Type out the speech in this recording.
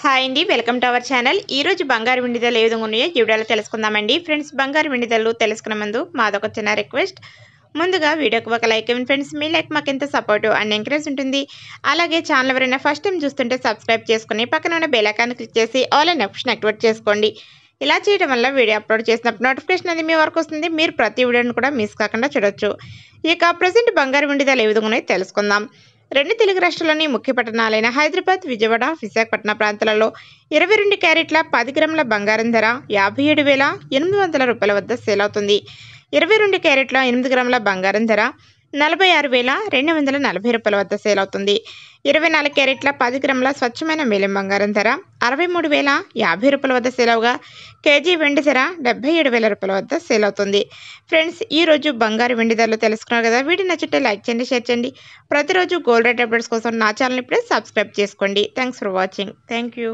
hi అండి welcome to our channel ఈరోజు బంగారు విండిదలు ఏ విధంగా ఉన్నాయో వివరాలు తెలుసుకుందామండి ఫ్రెండ్స్ బంగారు విండిదలు తెలుసుకునే తెలుసుకున్న ముందు మాదొక చిన్న రిక్వెస్ట్ ముందుగా వీడియోకి ఒక లైక్ ఇవ్వండి ఫ్రెండ్స్ మీ లైక్ మాకు ఎంత సపోర్ట్ అండ్ ఎంకరేజ్ ఉంటుంది అలాగే ఛానల్ ఎవరైనా ఫస్ట్ టైం చూస్తుంటే సబ్స్క్రైబ్ చేసుకుని పక్కన ఉన్న బెల్ క్లిక్ చేసి ఆల్ అండ్ ఆప్షన్ యాక్టివేట్ చేసుకోండి ఇలా చేయడం వల్ల వీడియో అప్లోడ్ చేసినప్పుడు నోటిఫికేషన్ అనేది మీ వరకు వస్తుంది మీరు ప్రతి వీడియోని కూడా మిస్ కాకుండా చూడొచ్చు ఇక ప్రజెంట్ బంగారు విండిదలు ఏ విధంగా తెలుసుకుందాం రెండు తెలుగు రాష్ట్రాల్లోని ముఖ్య పట్టణాలైన హైదరాబాద్ విజయవాడ విశాఖపట్నం ప్రాంతాలలో ఇరవై రెండు క్యారెట్ల పది గ్రాముల బంగారం ధర యాభై ఏడు వేల ఎనిమిది వందల రూపాయల వద్ద సేల్ అవుతుంది ఇరవై రెండు క్యారెట్ల ఎనిమిది గ్రాముల బంగారం ధర నలభై ఆరు వేల రెండు వందల నలభై రూపాయల వద్ద సేల్ అవుతుంది ఇరవై నాలుగు క్యారెట్ల పది గ్రాముల స్వచ్ఛమైన మేలిం బంగారం ధర అరవై మూడు వేల యాభై రూపాయల వద్ద సేల్ అవగా కేజీ వెండి ధర డెబ్బై ఏడు వేల రూపాయల వద్ద సేల్ అవుతుంది ఫ్రెండ్స్ ఈ రోజు బంగారు వెండి ధరలు తెలుసుకున్నారు కదా వీడియో నచ్చితే లైక్ చేయండి షేర్ చేయండి ప్రతిరోజు గోల్డ్ రేట్ అప్డేట్స్ కోసం నా ఛానల్ ఇప్పుడే సబ్స్క్రైబ్ చేసుకోండి thanks for watching thank you